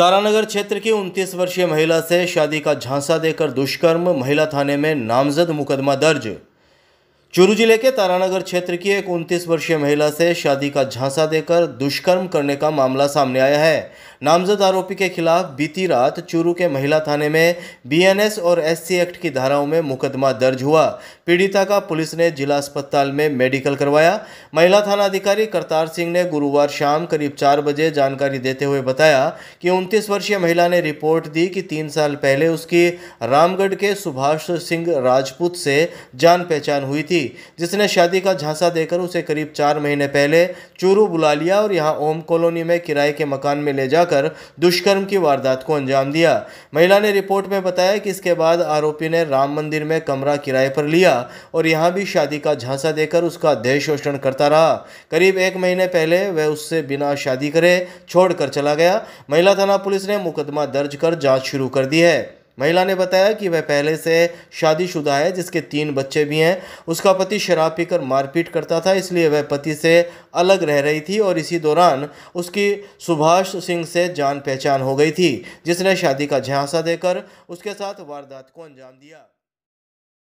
तारानगर क्षेत्र की 29 वर्षीय महिला से शादी का झांसा देकर दुष्कर्म महिला थाने में नामजद मुकदमा दर्ज चूरू जिले के तारानगर क्षेत्र की एक 29 वर्षीय महिला से शादी का झांसा देकर दुष्कर्म करने का मामला सामने आया है नामजद आरोपी के खिलाफ बीती रात चूरू के महिला थाने में बीएनएस और एससी एक्ट की धाराओं में मुकदमा दर्ज हुआ पीड़िता का पुलिस ने जिला अस्पताल में मेडिकल करवाया महिला थाना अधिकारी करतार सिंह ने गुरुवार शाम करीब चार बजे जानकारी देते हुए बताया कि उनतीस वर्षीय महिला ने रिपोर्ट दी कि तीन साल पहले उसकी रामगढ़ के सुभाष सिंह राजपूत से जान पहचान हुई थी थी जिसने शादी का झांसा देकर उसे करीब चार महीने पहले चूरू बुला लिया और यहाँ ओम कॉलोनी में किराए के मकान में ले जाकर दुष्कर्म की वारदात को अंजाम दिया महिला ने रिपोर्ट में बताया कि इसके बाद आरोपी ने राम मंदिर में कमरा किराए पर लिया और यहाँ भी शादी का झांसा देकर उसका देह शोषण करता रहा करीब एक महीने पहले वह उससे बिना शादी करे छोड़कर चला गया महिला थाना पुलिस ने मुकदमा दर्ज कर जांच शुरू कर दी है महिला ने बताया कि वह पहले से शादीशुदा है जिसके तीन बच्चे भी हैं उसका पति शराब पीकर मारपीट करता था इसलिए वह पति से अलग रह रही थी और इसी दौरान उसकी सुभाष सिंह से जान पहचान हो गई थी जिसने शादी का झांसा देकर उसके साथ वारदात को अंजाम दिया